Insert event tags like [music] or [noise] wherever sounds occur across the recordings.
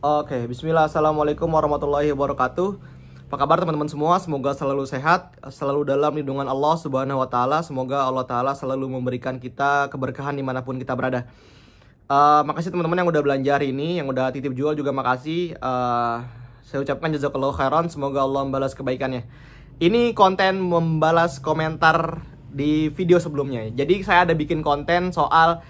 Oke, bismillah. Assalamualaikum warahmatullahi wabarakatuh. Apa kabar teman-teman semua? Semoga selalu sehat, selalu dalam lindungan Allah Subhanahu wa taala. Semoga Allah taala selalu memberikan kita keberkahan dimanapun kita berada. Uh, makasih teman-teman yang udah belanja hari ini, yang udah titip jual juga makasih. Uh, saya ucapkan jazakallah khairan, semoga Allah membalas kebaikannya. Ini konten membalas komentar di video sebelumnya. Jadi saya ada bikin konten soal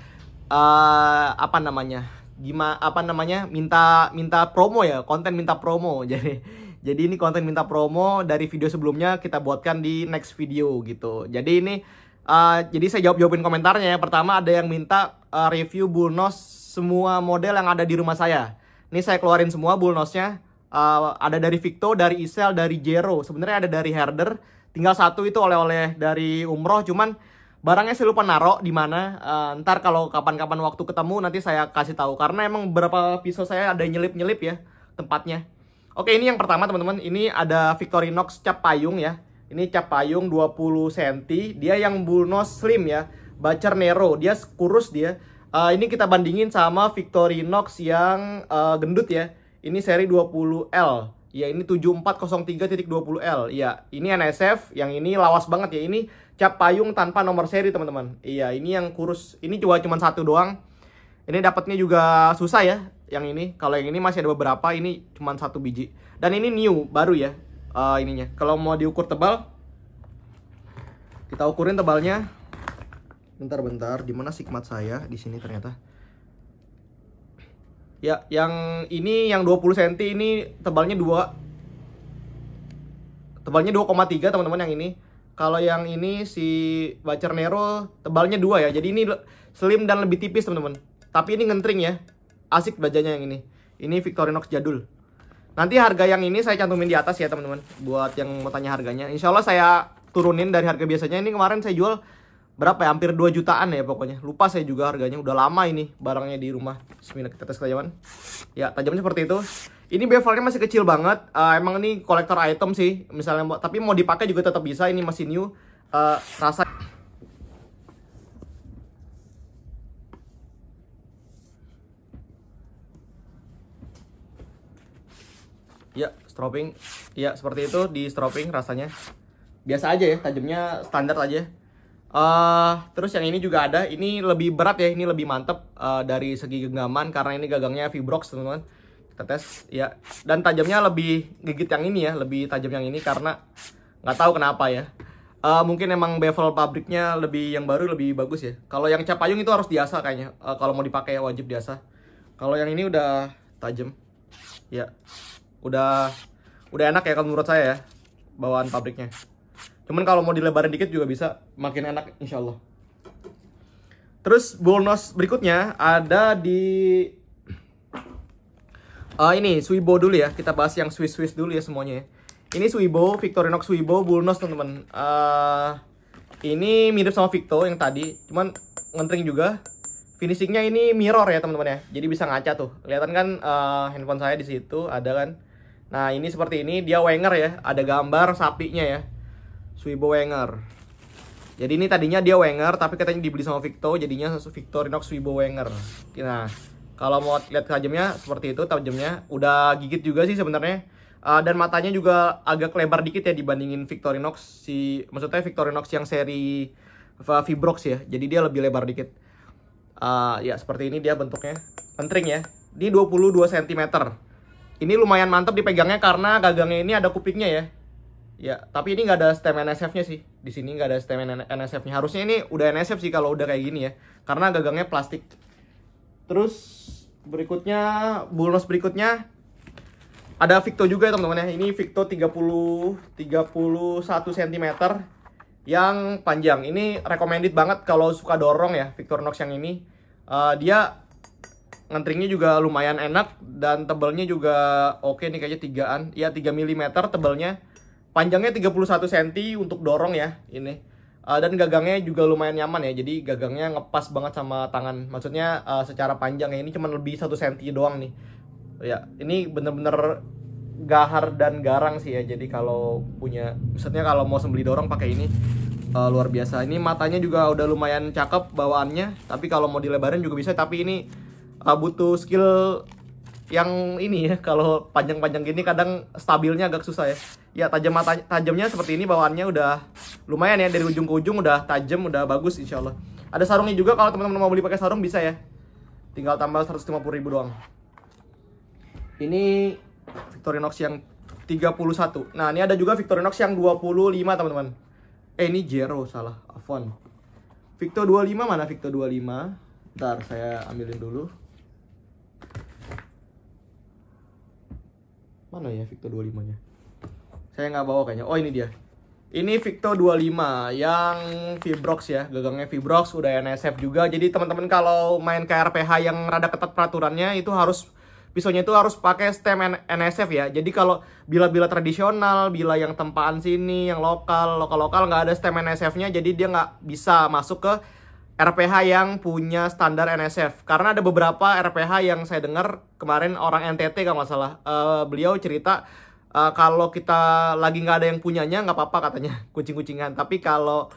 uh, apa namanya? gimana apa namanya minta minta promo ya konten minta promo [laughs] jadi jadi ini konten minta promo dari video sebelumnya kita buatkan di next video gitu jadi ini uh, jadi saya jawab jawabin komentarnya ya pertama ada yang minta uh, review bulnos semua model yang ada di rumah saya ini saya keluarin semua bulnosnya uh, eh, ada dari Victo dari Isel dari Jero sebenarnya ada dari Herder tinggal satu itu oleh-oleh dari Umroh cuman barangnya saya lupa naro di mana uh, ntar kalau kapan-kapan waktu ketemu nanti saya kasih tahu karena emang beberapa pisau saya ada nyelip-nyelip ya tempatnya oke ini yang pertama teman-teman ini ada Victorinox cap payung ya ini cap payung 20 cm dia yang bulno slim ya bacer nero dia kurus dia uh, ini kita bandingin sama Victorinox yang uh, gendut ya ini seri 20L ya ini 7403.20L ya ini NSF yang ini lawas banget ya ini cap payung tanpa nomor seri teman-teman iya ini yang kurus ini cuma cuma satu doang ini dapatnya juga susah ya yang ini kalau yang ini masih ada beberapa ini cuma satu biji dan ini new baru ya uh, ininya kalau mau diukur tebal kita ukurin tebalnya bentar-bentar di mana sikmat saya di sini ternyata ya yang ini yang 20 cm ini tebalnya 2 tebalnya 2,3 teman-teman yang ini kalau yang ini si Bacer Nero tebalnya dua ya. Jadi ini slim dan lebih tipis teman-teman. Tapi ini ngentring ya. Asik bajanya yang ini. Ini Victorinox jadul. Nanti harga yang ini saya cantumin di atas ya teman-teman. Buat yang mau tanya harganya. Insya Allah saya turunin dari harga biasanya. Ini kemarin saya jual berapa ya hampir 2 jutaan ya pokoknya lupa saya juga harganya udah lama ini barangnya di rumah Bismillah kita tes ketajaman ya tajamnya seperti itu ini bevelnya masih kecil banget uh, emang ini kolektor item sih misalnya tapi mau dipakai juga tetap bisa ini masih new uh, rasa ya stropping ya seperti itu di stropping rasanya biasa aja ya tajamnya standar aja Uh, terus yang ini juga ada, ini lebih berat ya, ini lebih mantep uh, dari segi genggaman karena ini gagangnya Vibrox teman-teman. Kita tes ya, dan tajamnya lebih gigit yang ini ya, lebih tajam yang ini karena nggak tahu kenapa ya. Uh, mungkin emang bevel pabriknya lebih yang baru lebih bagus ya. Kalau yang capayung itu harus diasah kayaknya. Uh, kalau mau dipakai wajib diasah. Kalau yang ini udah tajam, ya udah udah enak ya kalau menurut saya ya bawaan pabriknya. Cuman kalau mau dilebarin dikit juga bisa makin enak insya Allah. Terus bulnos berikutnya ada di uh, ini Swibo dulu ya. Kita bahas yang Swiss Swiss dulu ya semuanya. Ya. Ini Swibo, Victorinox Swibo, Bulnos teman-teman. Uh, ini mirip sama Victo yang tadi, cuman ngentring juga. Finishingnya ini mirror ya teman-teman ya. Jadi bisa ngaca tuh. Kelihatan kan uh, handphone saya di situ ada kan. Nah, ini seperti ini, dia wenger ya, ada gambar sapinya ya Swibo Wenger. Jadi ini tadinya dia Wenger tapi katanya dibeli sama Victor, jadinya Victorinox Swibo Wenger. Nah, kalau mau lihat tajamnya seperti itu tajamnya udah gigit juga sih sebenarnya. Uh, dan matanya juga agak lebar dikit ya dibandingin Victorinox si maksudnya Victorinox yang seri Vibrox ya. Jadi dia lebih lebar dikit. Uh, ya seperti ini dia bentuknya. Entring ya. Ini 22 cm. Ini lumayan mantap dipegangnya karena gagangnya ini ada kupingnya ya. Ya, tapi ini nggak ada stem NSF-nya sih. Di sini nggak ada stem NSF-nya. Harusnya ini udah NSF sih kalau udah kayak gini ya. Karena gagangnya plastik. Terus berikutnya, bonus berikutnya ada Victo juga ya teman-teman ya. Ini Victo 30 31 cm yang panjang. Ini recommended banget kalau suka dorong ya Victor Nox yang ini. Uh, dia ngentringnya juga lumayan enak dan tebelnya juga oke okay nih kayaknya tigaan. Ya 3 mm tebelnya Panjangnya 31 cm untuk dorong ya ini. Uh, dan gagangnya juga lumayan nyaman ya. Jadi gagangnya ngepas banget sama tangan. Maksudnya uh, secara panjang ya ini cuma lebih 1 cm doang nih. Ya, ini bener-bener gahar dan garang sih ya. Jadi kalau punya maksudnya kalau mau sembeli dorong pakai ini uh, luar biasa. Ini matanya juga udah lumayan cakep bawaannya, tapi kalau mau dilebarin juga bisa tapi ini uh, butuh skill yang ini ya kalau panjang-panjang gini kadang stabilnya agak susah ya ya tajam tajamnya seperti ini bawaannya udah lumayan ya dari ujung ke ujung udah tajam udah bagus insya Allah ada sarungnya juga kalau teman-teman mau beli pakai sarung bisa ya tinggal tambah 150 ribu doang ini Victorinox yang 31 nah ini ada juga Victorinox yang 25 teman-teman eh ini Jero salah Avon Victor 25 mana Victor 25 ntar saya ambilin dulu Mana ya Victor 25 nya? Saya nggak bawa kayaknya. Oh ini dia. Ini Victo 25 yang Vibrox ya, gagangnya Vibrox udah NSF juga. Jadi teman-teman kalau main KRPH yang rada ketat peraturannya itu harus pisaunya itu harus pakai stem NSF ya. Jadi kalau bila-bila tradisional, bila yang tempaan sini, yang lokal, lokal-lokal nggak ada stem NSF-nya, jadi dia nggak bisa masuk ke RPH yang punya standar NSF karena ada beberapa RPH yang saya dengar kemarin orang NTT kalau nggak salah uh, beliau cerita uh, kalau kita lagi nggak ada yang punyanya nggak apa-apa katanya [laughs] kucing-kucingan tapi kalau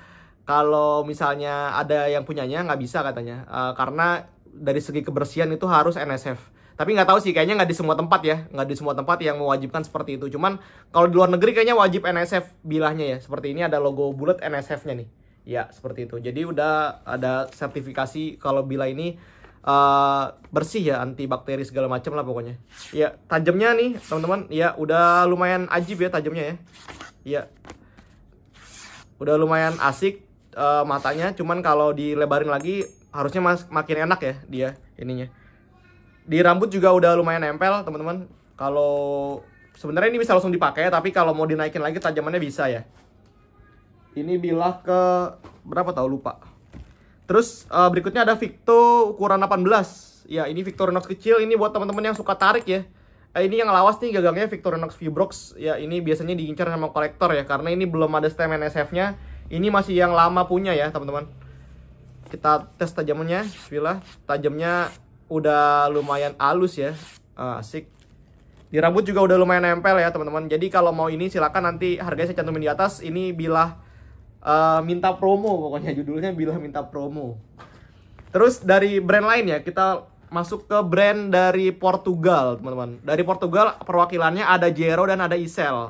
kalau misalnya ada yang punyanya nggak bisa katanya uh, karena dari segi kebersihan itu harus NSF tapi nggak tahu sih kayaknya nggak di semua tempat ya nggak di semua tempat yang mewajibkan seperti itu cuman kalau di luar negeri kayaknya wajib NSF bilahnya ya seperti ini ada logo bulat NSF-nya nih Ya, seperti itu. Jadi udah ada sertifikasi kalau bila ini uh, bersih ya antibakteri segala macam lah pokoknya. Ya, tajamnya nih, teman-teman. Ya, udah lumayan ajib ya tajamnya ya. Ya. Udah lumayan asik uh, matanya, cuman kalau dilebarin lagi harusnya mas makin enak ya dia ininya. Di rambut juga udah lumayan nempel, teman-teman. Kalau sebenarnya ini bisa langsung dipakai, tapi kalau mau dinaikin lagi tajamannya bisa ya. Ini bilah ke berapa tahu lupa. Terus uh, berikutnya ada Victo ukuran 18. Ya, ini Victorinox kecil, ini buat teman-teman yang suka tarik ya. Eh, ini yang lawas nih gagangnya Victorinox Vibrox. Ya, ini biasanya diincar sama kolektor ya karena ini belum ada stem NSF-nya. Ini masih yang lama punya ya, teman-teman. Kita tes tajamnya, bismillah. Tajamnya udah lumayan halus ya. Eh, asik. Di rambut juga udah lumayan nempel ya teman-teman Jadi kalau mau ini silahkan nanti harganya saya cantumin di atas Ini bilah uh, minta promo pokoknya judulnya bilang minta promo. Terus dari brand lain ya kita masuk ke brand dari Portugal teman-teman. Dari Portugal perwakilannya ada Jero dan ada Isel.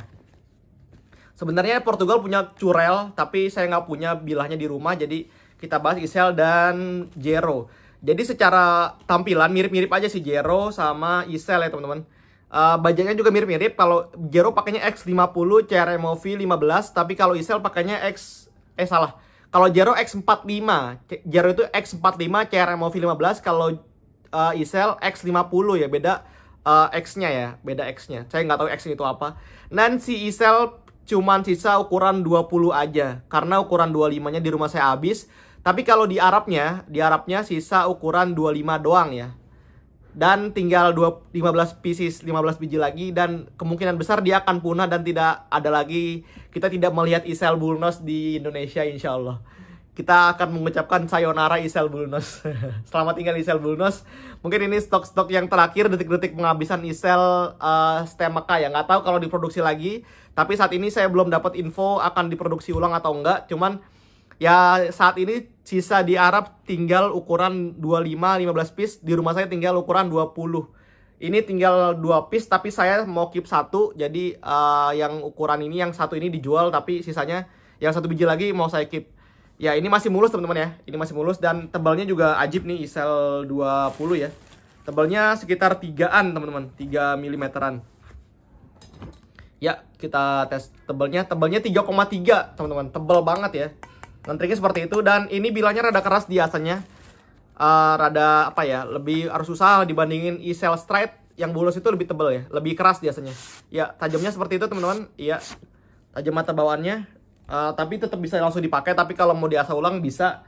Sebenarnya Portugal punya Curel tapi saya nggak punya bilahnya di rumah jadi kita bahas Isel dan Jero. Jadi secara tampilan mirip-mirip aja si Jero sama Isel ya teman-teman Uh, juga mirip-mirip. Kalau Jero pakainya X50, CRM Movi 15, tapi kalau Isel pakainya X eh salah. Kalau Jero X45, Jero itu X45, CRM Movi 15, kalau uh, Isel X50 ya, beda uh, X-nya ya, beda X-nya. Saya nggak tahu X itu apa. Dan si Isel cuman sisa ukuran 20 aja karena ukuran 25-nya di rumah saya habis. Tapi kalau di Arabnya, di Arabnya sisa ukuran 25 doang ya dan tinggal 2, 15 pieces 15 biji lagi dan kemungkinan besar dia akan punah dan tidak ada lagi kita tidak melihat Isel Bulnos di Indonesia insya Allah kita akan mengucapkan sayonara Isel Bulnos [laughs] selamat tinggal Isel Bulnos mungkin ini stok-stok yang terakhir detik-detik penghabisan Isel uh, Stemeka ya nggak tahu kalau diproduksi lagi tapi saat ini saya belum dapat info akan diproduksi ulang atau enggak cuman ya saat ini sisa di Arab tinggal ukuran 25 15 piece di rumah saya tinggal ukuran 20 ini tinggal dua piece tapi saya mau keep satu jadi uh, yang ukuran ini yang satu ini dijual tapi sisanya yang satu biji lagi mau saya keep ya ini masih mulus teman-teman ya ini masih mulus dan tebalnya juga ajib nih isel 20 ya tebalnya sekitar 3an teman-teman 3 milimeteran ya kita tes tebalnya tebalnya 3,3 teman-teman tebal banget ya Ngetriknya seperti itu dan ini bilangnya rada keras biasanya. Uh, rada apa ya, lebih harus susah dibandingin isel straight yang bulus itu lebih tebel ya, lebih keras biasanya. Ya, tajamnya seperti itu teman-teman. Iya. Tajam mata bawaannya uh, tapi tetap bisa langsung dipakai tapi kalau mau diasah ulang bisa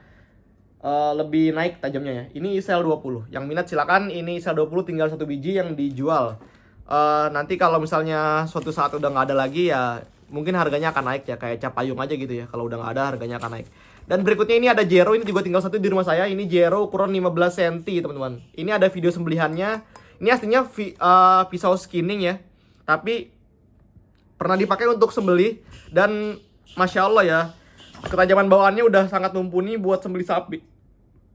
Uh, lebih naik tajamnya ya. Ini isel 20. Yang minat silakan. Ini isel 20 tinggal satu biji yang dijual. Uh, nanti kalau misalnya suatu saat udah nggak ada lagi ya mungkin harganya akan naik ya kayak cap payung aja gitu ya kalau udah nggak ada harganya akan naik dan berikutnya ini ada Jero ini juga tinggal satu di rumah saya ini Jero ukuran 15 cm teman-teman ini ada video sembelihannya ini aslinya vi, uh, pisau skinning ya tapi pernah dipakai untuk sembelih dan masya Allah ya ketajaman bawaannya udah sangat mumpuni buat sembelih sapi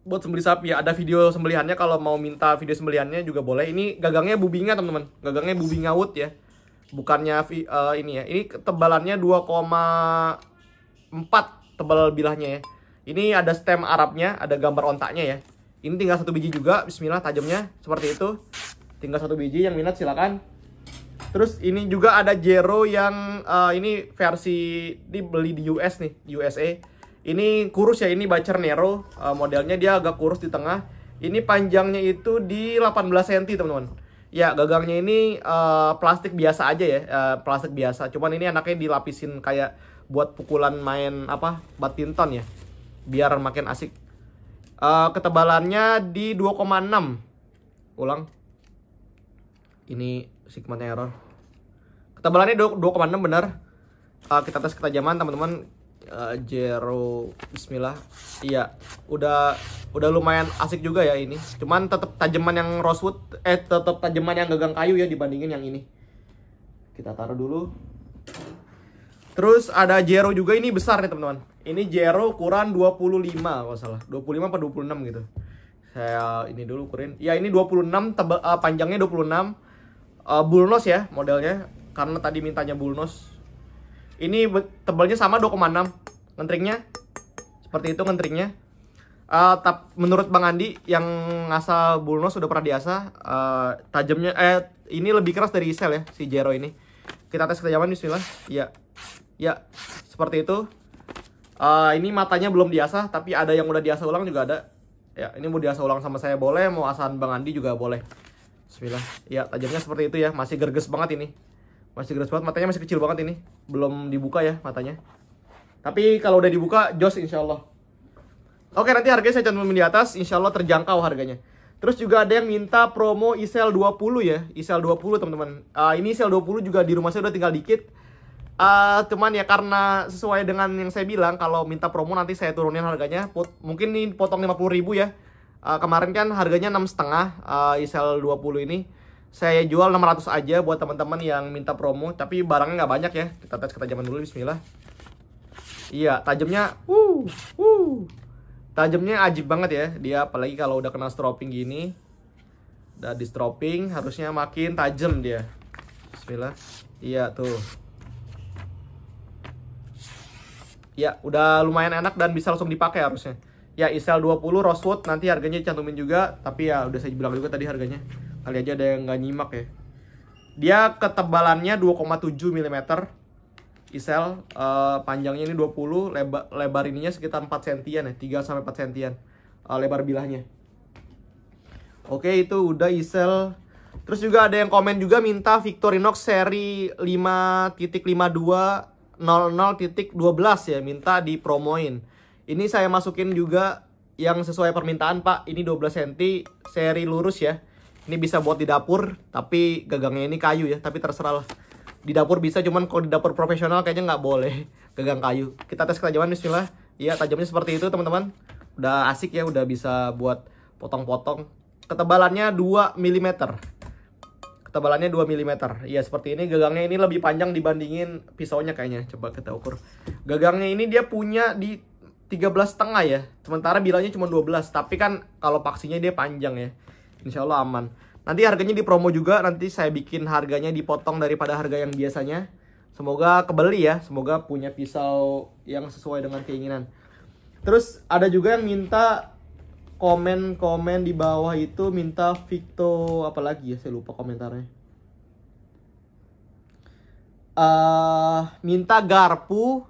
buat sembelih sapi ya ada video sembelihannya kalau mau minta video sembelihannya juga boleh ini gagangnya bubinga teman-teman gagangnya bubinga wood ya bukannya uh, ini ya ini tebalannya 2,4 tebal bilahnya ya ini ada stem Arabnya ada gambar ontaknya ya ini tinggal satu biji juga Bismillah tajamnya seperti itu tinggal satu biji yang minat silakan terus ini juga ada Jero yang uh, ini versi dibeli di US nih USA ini kurus ya ini bacer Nero uh, modelnya dia agak kurus di tengah ini panjangnya itu di 18 cm teman-teman Ya, gagangnya ini uh, plastik biasa aja ya, uh, plastik biasa. Cuman ini anaknya dilapisin kayak buat pukulan main apa? Badminton ya. Biar makin asik. Uh, ketebalannya di 2,6. Ulang. Ini sigmanya error. Ketebalannya 2,6 benar. Uh, kita tes ketajaman teman-teman uh, Jero Bismillah iya udah udah lumayan asik juga ya ini cuman tetap tajaman yang rosewood eh tetap tajaman yang gagang kayu ya dibandingin yang ini kita taruh dulu terus ada Jero juga ini besar nih teman-teman ini Jero ukuran 25 kalau salah 25 atau 26 gitu saya ini dulu ukurin ya ini 26 tebal uh, panjangnya 26 uh, eh, bulnos ya modelnya karena tadi mintanya bulnos ini tebalnya sama 2,6 Ngentriknya Seperti itu ngentriknya Uh, eh, tap, menurut Bang Andi yang asal Bulno sudah pernah diasah uh, tajamnya eh ini lebih keras dari sel ya si Jero ini. Kita tes ketajaman bismillah. Ya. Ya, seperti itu. Uh, ini matanya belum diasah tapi ada yang udah diasah ulang juga ada. Ya, ini mau diasah ulang sama saya boleh, mau asahan Bang Andi juga boleh. Bismillah. Ya, tajamnya seperti itu ya, masih gerges banget ini. Masih geras banget, matanya masih kecil banget ini. Belum dibuka ya matanya. Tapi kalau udah dibuka, jos insyaallah Oke, nanti harganya saya cantumin di atas, insya Allah terjangkau harganya. Terus juga ada yang minta promo isel 20 ya, isel 20 teman-teman. Uh, ini isel 20 juga di rumah saya udah tinggal dikit. Uh, cuman ya karena sesuai dengan yang saya bilang kalau minta promo nanti saya turunin harganya. Pot mungkin ini potong 50.000 ya. Uh, kemarin kan harganya setengah uh, isel 20 ini saya jual 600 aja buat teman-teman yang minta promo tapi barangnya nggak banyak ya kita tes ketajaman dulu Bismillah iya tajamnya uh uh tajamnya ajib banget ya dia apalagi kalau udah kena stropping gini udah di stropping harusnya makin tajam dia Bismillah iya tuh ya udah lumayan enak dan bisa langsung dipakai harusnya ya Isel 20 Rosewood nanti harganya cantumin juga tapi ya udah saya bilang juga tadi harganya kali aja ada yang nggak nyimak ya dia ketebalannya 2,7 mm isel uh, panjangnya ini 20 lebar, lebar ininya sekitar 4 sentian ya 3 sampai 4 sentian uh, lebar bilahnya oke itu udah isel terus juga ada yang komen juga minta Victorinox seri 5.52 00.12 ya minta dipromoin ini saya masukin juga yang sesuai permintaan pak ini 12 cm seri lurus ya ini bisa buat di dapur, tapi gagangnya ini kayu ya, tapi terserah lah. Di dapur bisa, cuman kalau di dapur profesional kayaknya nggak boleh [laughs] gagang kayu. Kita tes ketajaman, bismillah. Iya, tajamnya seperti itu, teman-teman. Udah asik ya, udah bisa buat potong-potong. Ketebalannya 2 mm. Ketebalannya 2 mm. Iya, seperti ini. Gagangnya ini lebih panjang dibandingin pisaunya kayaknya. Coba kita ukur. Gagangnya ini dia punya di 13 setengah ya. Sementara bilangnya cuma 12, tapi kan kalau paksinya dia panjang ya insya Allah aman nanti harganya di promo juga nanti saya bikin harganya dipotong daripada harga yang biasanya semoga kebeli ya semoga punya pisau yang sesuai dengan keinginan terus ada juga yang minta komen-komen di bawah itu minta Victo apa lagi ya saya lupa komentarnya uh, minta garpu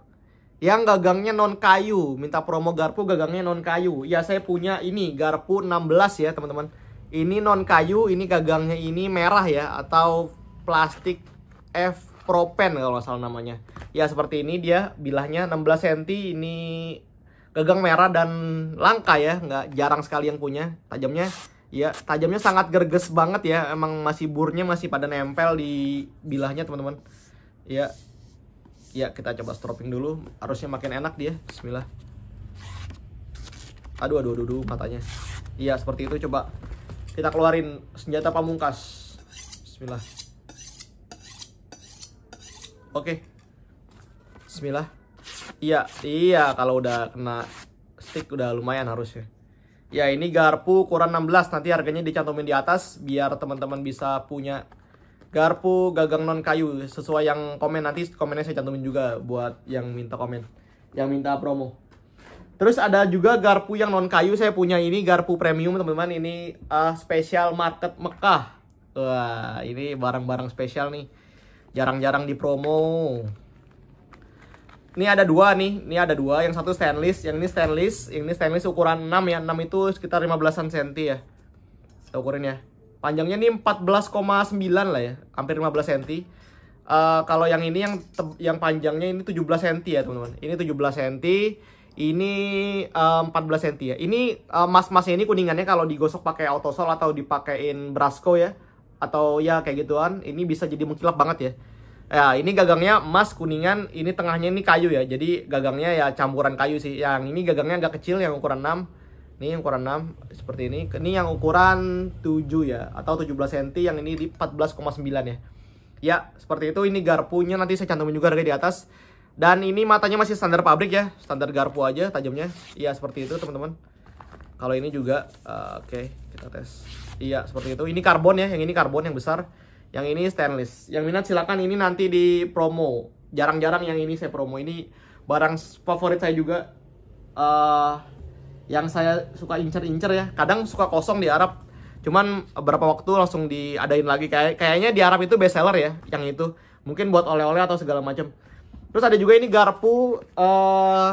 yang gagangnya non kayu minta promo garpu gagangnya non kayu ya saya punya ini garpu 16 ya teman-teman ini non kayu, ini gagangnya ini merah ya atau plastik F propen kalau nggak salah namanya. Ya seperti ini dia bilahnya 16 cm ini gagang merah dan langka ya, nggak jarang sekali yang punya. Tajamnya ya tajamnya sangat gerges banget ya. Emang masih burnya masih pada nempel di bilahnya, teman-teman. Ya. Ya, kita coba stropping dulu. Harusnya makin enak dia. Bismillah. Aduh aduh aduh, aduh matanya. Iya, seperti itu coba kita keluarin senjata pamungkas Bismillah Oke okay. Bismillah Iya, iya kalau udah kena stick udah lumayan harusnya Ya ini garpu ukuran 16 nanti harganya dicantumin di atas biar teman-teman bisa punya garpu gagang non kayu sesuai yang komen nanti komennya saya cantumin juga buat yang minta komen yang minta promo. Terus ada juga garpu yang non kayu saya punya ini garpu premium teman-teman ini uh, spesial market Mekah. Wah, ini barang-barang spesial nih. Jarang-jarang di promo. Ini ada dua nih, ini ada dua, yang satu stainless, yang ini stainless, yang ini stainless ukuran 6 ya, 6 itu sekitar 15-an cm ya. Saya ukurin ya. Panjangnya ini 14,9 lah ya, hampir 15 cm. Uh, kalau yang ini yang yang panjangnya ini 17 cm ya, teman-teman. Ini 17 cm ini uh, 14 cm ya. Ini uh, mas-masnya ini kuningannya kalau digosok pakai autosol atau dipakein brasko ya. Atau ya kayak gituan, ini bisa jadi mengkilap banget ya. Ya, ini gagangnya emas kuningan, ini tengahnya ini kayu ya. Jadi gagangnya ya campuran kayu sih. Yang ini gagangnya agak kecil yang ukuran 6. Ini yang ukuran 6 seperti ini. Ini yang ukuran 7 ya atau 17 cm, yang ini di 14,9 ya. Ya, seperti itu ini garpunya nanti saya cantumin juga harga di atas. Dan ini matanya masih standar pabrik ya, standar garpu aja tajamnya. Iya seperti itu teman-teman. Kalau ini juga, uh, oke okay, kita tes. Iya seperti itu. Ini karbon ya, yang ini karbon yang besar. Yang ini stainless. Yang minat silakan ini nanti di promo. Jarang-jarang yang ini saya promo. Ini barang favorit saya juga. Uh, yang saya suka incer-incer ya. Kadang suka kosong di Arab. Cuman beberapa waktu langsung diadain lagi. Kayak kayaknya di Arab itu best seller ya, yang itu. Mungkin buat oleh-oleh atau segala macam. Terus ada juga ini garpu uh,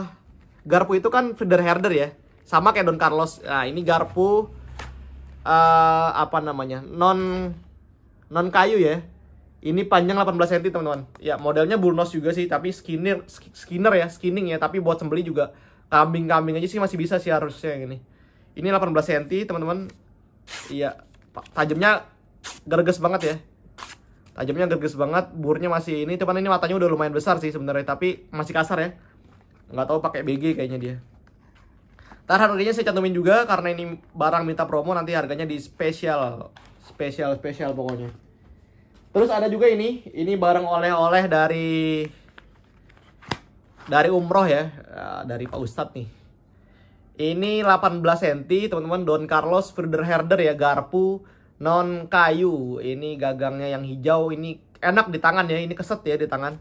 garpu itu kan feeder herder ya. Sama kayak Don Carlos. Nah, ini garpu uh, apa namanya? non non kayu ya. Ini panjang 18 cm, teman-teman. Ya, modelnya bullnose juga sih, tapi skinner skinner ya, skinning ya, tapi buat sembeli juga kambing-kambing aja sih masih bisa sih harusnya yang ini. Ini 18 cm, teman-teman. Iya, tajamnya gerges banget ya tajamnya gerges banget burnya masih ini teman-teman ini matanya udah lumayan besar sih sebenarnya tapi masih kasar ya nggak tahu pakai BG kayaknya dia Ntar harganya saya cantumin juga karena ini barang minta promo nanti harganya di special, special, special pokoknya. Terus ada juga ini, ini barang oleh-oleh dari dari umroh ya, eh, dari Pak Ustadz nih. Ini 18 cm, teman-teman Don Carlos Herder ya, garpu non kayu ini gagangnya yang hijau ini enak di tangan ya ini keset ya di tangan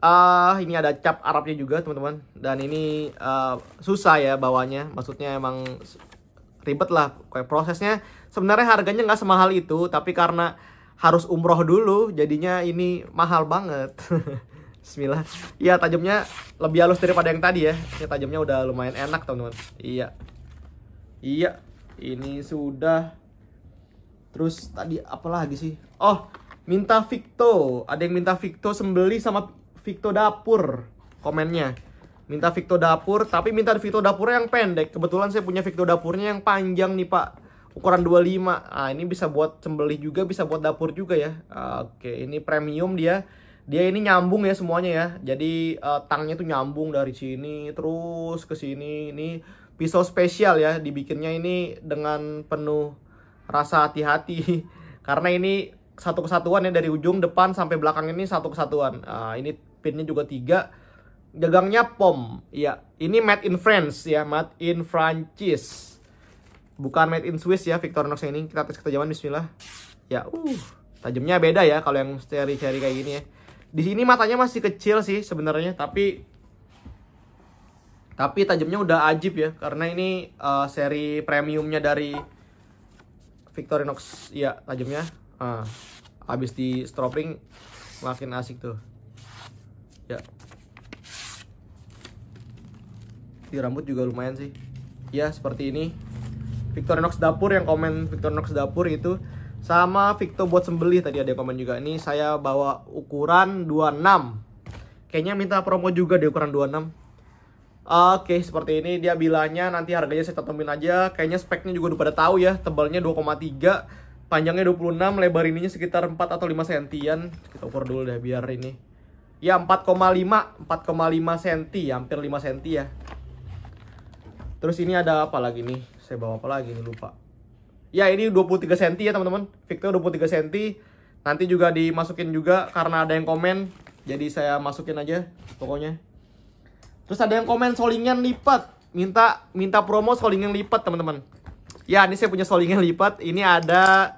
ah uh, ini ada cap Arabnya juga teman-teman dan ini uh, susah ya bawanya maksudnya emang ribet lah kayak prosesnya sebenarnya harganya nggak semahal itu tapi karena harus umroh dulu jadinya ini mahal banget [laughs] Bismillah ya tajamnya lebih halus daripada yang tadi ya ini tajamnya udah lumayan enak teman-teman iya iya ini sudah Terus tadi apa lagi sih? Oh, minta Victo. Ada yang minta Victo sembeli sama Victo dapur komennya. Minta Victo dapur, tapi minta Victo dapurnya yang pendek. Kebetulan saya punya Victo dapurnya yang panjang nih, Pak. Ukuran 25. Ah, ini bisa buat sembeli juga, bisa buat dapur juga ya. Ah, oke, ini premium dia. Dia ini nyambung ya semuanya ya. Jadi uh, tangnya tuh nyambung dari sini terus ke sini. Ini pisau spesial ya dibikinnya ini dengan penuh rasa hati-hati [laughs] karena ini satu kesatuan ya dari ujung depan sampai belakang ini satu kesatuan. Uh, ini pinnya juga tiga. Gagangnya pom. ya ini made in France ya, made in francis Bukan made in Swiss ya Victorinox ini. Kita tes ketajaman bismillah. Ya, uh, tajamnya beda ya kalau yang seri-seri kayak gini ya. Di sini matanya masih kecil sih sebenarnya, tapi tapi tajamnya udah ajib ya karena ini uh, seri premiumnya dari Victorinox ya tajamnya ah habis di stropping makin asik tuh ya di rambut juga lumayan sih ya seperti ini Victorinox dapur yang komen Victorinox dapur itu sama Victor buat sembelih tadi ada komen juga ini saya bawa ukuran 26 kayaknya minta promo juga di ukuran 26 Oke, seperti ini dia bilangnya nanti harganya saya catatin aja. Kayaknya speknya juga udah pada tahu ya. Tebalnya 2,3, panjangnya 26, lebar ininya sekitar 4 atau 5 sentian. Kita ukur dulu deh biar ini. Ya 4,5, 4,5 senti, hampir 5 senti ya. Terus ini ada apa lagi nih? Saya bawa apa lagi nih lupa. Ya ini 23 senti ya teman-teman. Victor 23 senti. Nanti juga dimasukin juga karena ada yang komen. Jadi saya masukin aja pokoknya. Terus ada yang komen solingan lipat. Minta minta promo solingan lipat, teman-teman. Ya, ini saya punya solingan lipat. Ini ada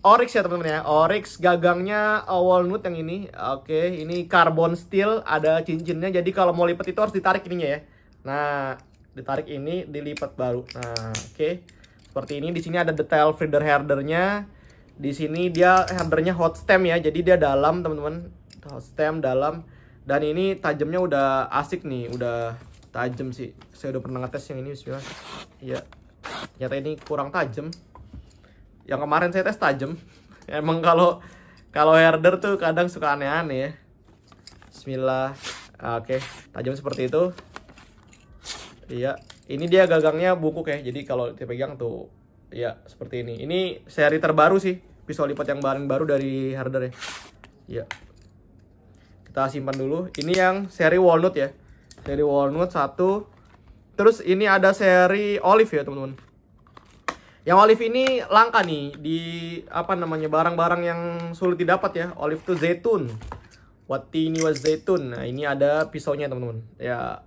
Oryx ya, teman-teman ya. Oryx gagangnya walnut yang ini. Oke, ini carbon steel, ada cincinnya. Jadi kalau mau lipat itu harus ditarik ininya ya. Nah, ditarik ini dilipat baru. Nah, oke. Seperti ini di sini ada detail feeder herdernya. Di sini dia herdernya hot stem ya. Jadi dia dalam, teman-teman. Hot stem dalam dan ini tajamnya udah asik nih udah tajam sih saya udah pernah ngetes yang ini bismillah iya ternyata ini kurang tajam yang kemarin saya tes tajam [laughs] emang kalau kalau herder tuh kadang suka aneh-aneh ya bismillah ah, oke tajam seperti itu iya ini dia gagangnya buku ya jadi kalau dipegang tuh ya seperti ini ini seri terbaru sih pisau lipat yang baru baru dari herder ya iya kita simpan dulu ini yang seri walnut ya seri walnut satu terus ini ada seri olive ya teman-teman yang olive ini langka nih di apa namanya barang-barang yang sulit didapat ya olive tuh zaitun ini was zaitun nah ini ada pisaunya teman-teman ya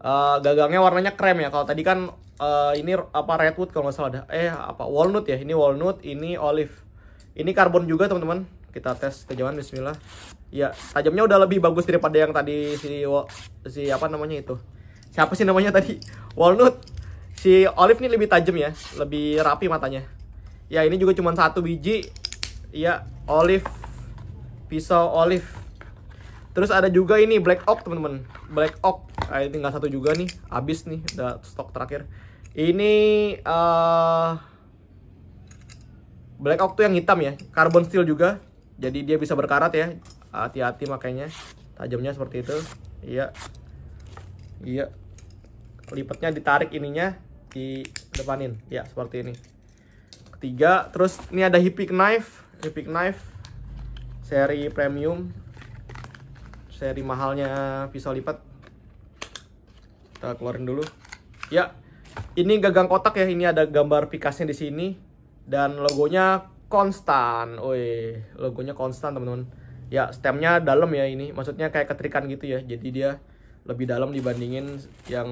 uh, gagangnya warnanya krem ya kalau tadi kan uh, ini apa redwood kalau nggak salah ada eh apa walnut ya ini walnut ini olive ini karbon juga teman-teman kita tes kita bismillah ya tajamnya udah lebih bagus daripada yang tadi si si apa namanya itu siapa sih namanya tadi walnut si olive ini lebih tajam ya lebih rapi matanya ya ini juga cuma satu biji ya olive pisau olive terus ada juga ini black oak teman-teman black oak nah, ini tinggal satu juga nih habis nih udah stok terakhir ini uh, black oak tuh yang hitam ya carbon steel juga jadi dia bisa berkarat ya hati-hati makanya tajamnya seperti itu iya iya lipatnya ditarik ininya di depanin ya seperti ini ketiga terus ini ada hippie knife hippie knife seri premium seri mahalnya pisau lipat kita keluarin dulu ya ini gagang kotak ya ini ada gambar pikasnya di sini dan logonya konstan, woi logonya konstan teman-teman ya stemnya dalam ya ini maksudnya kayak ketrikan gitu ya jadi dia lebih dalam dibandingin yang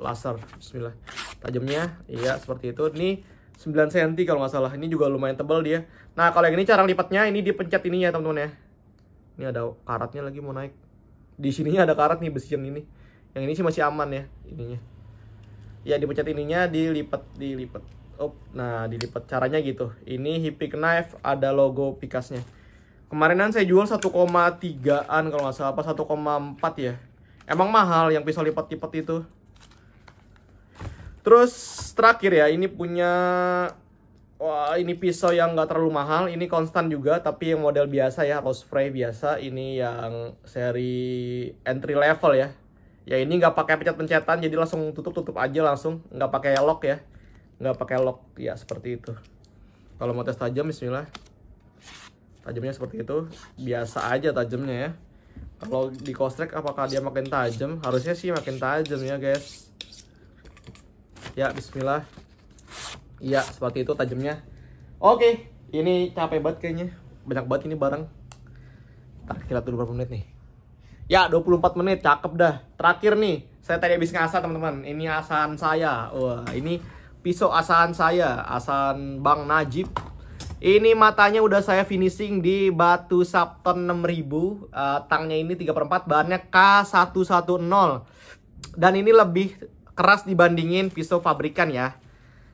laser bismillah tajamnya iya seperti itu ini 9 cm kalau nggak salah ini juga lumayan tebal dia nah kalau yang ini cara lipatnya ini dipencet ini ya teman-teman ya ini ada karatnya lagi mau naik di sini ada karat nih besi yang ini yang ini sih masih aman ya ininya ya dipencet ininya dilipat dilipat Up, nah dilipat caranya gitu ini hippie knife ada logo pikasnya Kemarinan saya jual 1,3an kalau nggak salah apa 1,4 ya. Emang mahal yang pisau lipat-lipat itu. Terus terakhir ya, ini punya wah ini pisau yang nggak terlalu mahal, ini konstan juga tapi yang model biasa ya, rose spray biasa. Ini yang seri entry level ya. Ya ini nggak pakai pencet-pencetan jadi langsung tutup-tutup aja langsung, nggak pakai lock ya. Nggak pakai lock ya seperti itu. Kalau mau tes tajam bismillah tajamnya seperti itu biasa aja tajamnya ya kalau di kostrek apakah dia makin tajam harusnya sih makin tajam ya guys ya bismillah iya seperti itu tajamnya oke ini capek banget kayaknya banyak banget ini barang Tak kira dulu berapa menit nih ya 24 menit cakep dah terakhir nih saya tadi habis ngasah teman-teman ini asahan saya wah ini pisau asahan saya asahan Bang Najib ini matanya udah saya finishing di batu sabton 6000 uh, eh, Tangnya ini 3 per 4 Bahannya K110 Dan ini lebih keras dibandingin pisau pabrikan ya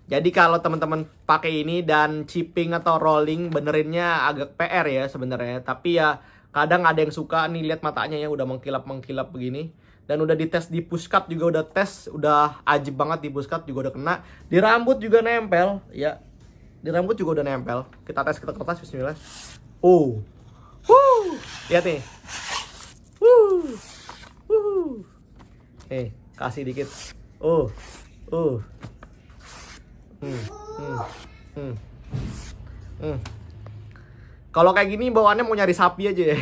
jadi kalau teman-teman pakai ini dan chipping atau rolling benerinnya agak PR ya sebenarnya. Tapi ya kadang ada yang suka nih lihat matanya ya udah mengkilap-mengkilap begini. Dan udah dites di puskat juga udah tes, udah ajib banget di puskat juga udah kena. Di rambut juga nempel ya. Di rambut juga udah nempel. Kita tes kita kertas bismillah. Oh. Woo. Lihat nih. Woo. Woo. Eh, kasih dikit. Oh. Oh. Hmm. Hmm. Hmm. Hmm. Kalau kayak gini bawaannya mau nyari sapi aja ya.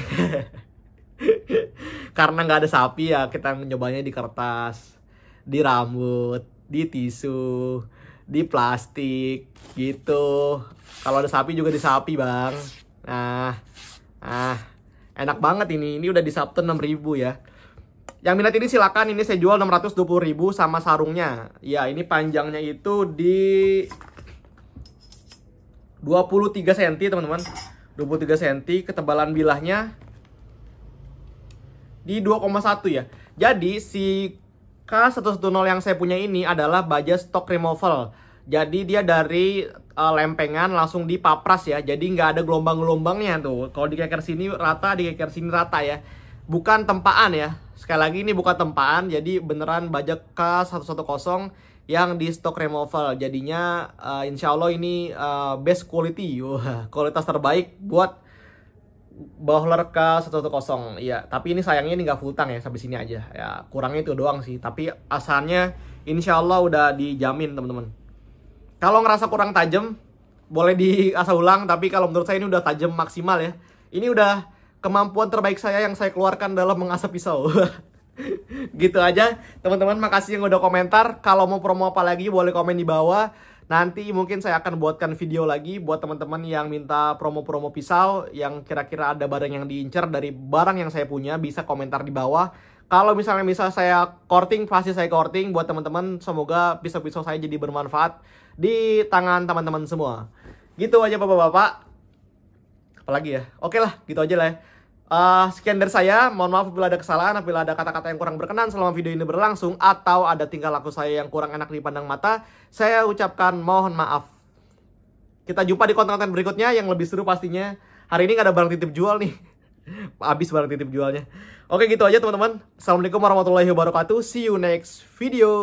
[laughs] Karena nggak ada sapi ya kita mencobanya di kertas, di rambut, di tisu, di plastik gitu. Kalau ada sapi juga di sapi, Bang. Nah, nah enak banget ini. Ini udah di Sabtu 6000 ya. Yang minat ini silakan ini saya jual 620.000 sama sarungnya. Ya, ini panjangnya itu di 23 cm, teman-teman. 23 cm ketebalan bilahnya di 2,1 ya. Jadi si K110 yang saya punya ini adalah baja stock removal. Jadi dia dari uh, lempengan langsung di papras ya. Jadi nggak ada gelombang-gelombangnya tuh. Kalau di keker sini rata, di keker sini rata ya. Bukan tempaan ya. Sekali lagi ini bukan tempaan. Jadi beneran bajak K110 yang di stok removal. Jadinya uh, insya Allah ini uh, best quality. Wah, kualitas terbaik buat bowler K110. Iya, tapi ini sayangnya ini nggak full tank ya. Sampai sini aja. Ya, kurangnya itu doang sih. Tapi asalnya insya Allah udah dijamin teman-teman. Kalau ngerasa kurang tajam, boleh diasa ulang. Tapi kalau menurut saya ini udah tajam maksimal ya. Ini udah kemampuan terbaik saya yang saya keluarkan dalam mengasah pisau. [laughs] gitu aja teman-teman makasih yang udah komentar kalau mau promo apa lagi boleh komen di bawah nanti mungkin saya akan buatkan video lagi buat teman-teman yang minta promo-promo pisau yang kira-kira ada barang yang diincar dari barang yang saya punya bisa komentar di bawah kalau misalnya bisa saya korting pasti saya korting buat teman-teman semoga pisau-pisau saya jadi bermanfaat di tangan teman-teman semua. Gitu aja bapak-bapak. Apalagi ya? Oke lah, gitu aja lah ya. Uh, sekian dari saya, mohon maaf apabila ada kesalahan, apabila ada kata-kata yang kurang berkenan selama video ini berlangsung Atau ada tingkah laku saya yang kurang enak dipandang mata, saya ucapkan mohon maaf Kita jumpa di konten-konten berikutnya yang lebih seru pastinya Hari ini gak ada barang titip jual nih [laughs] Habis barang titip jualnya Oke gitu aja teman-teman Assalamualaikum warahmatullahi wabarakatuh See you next video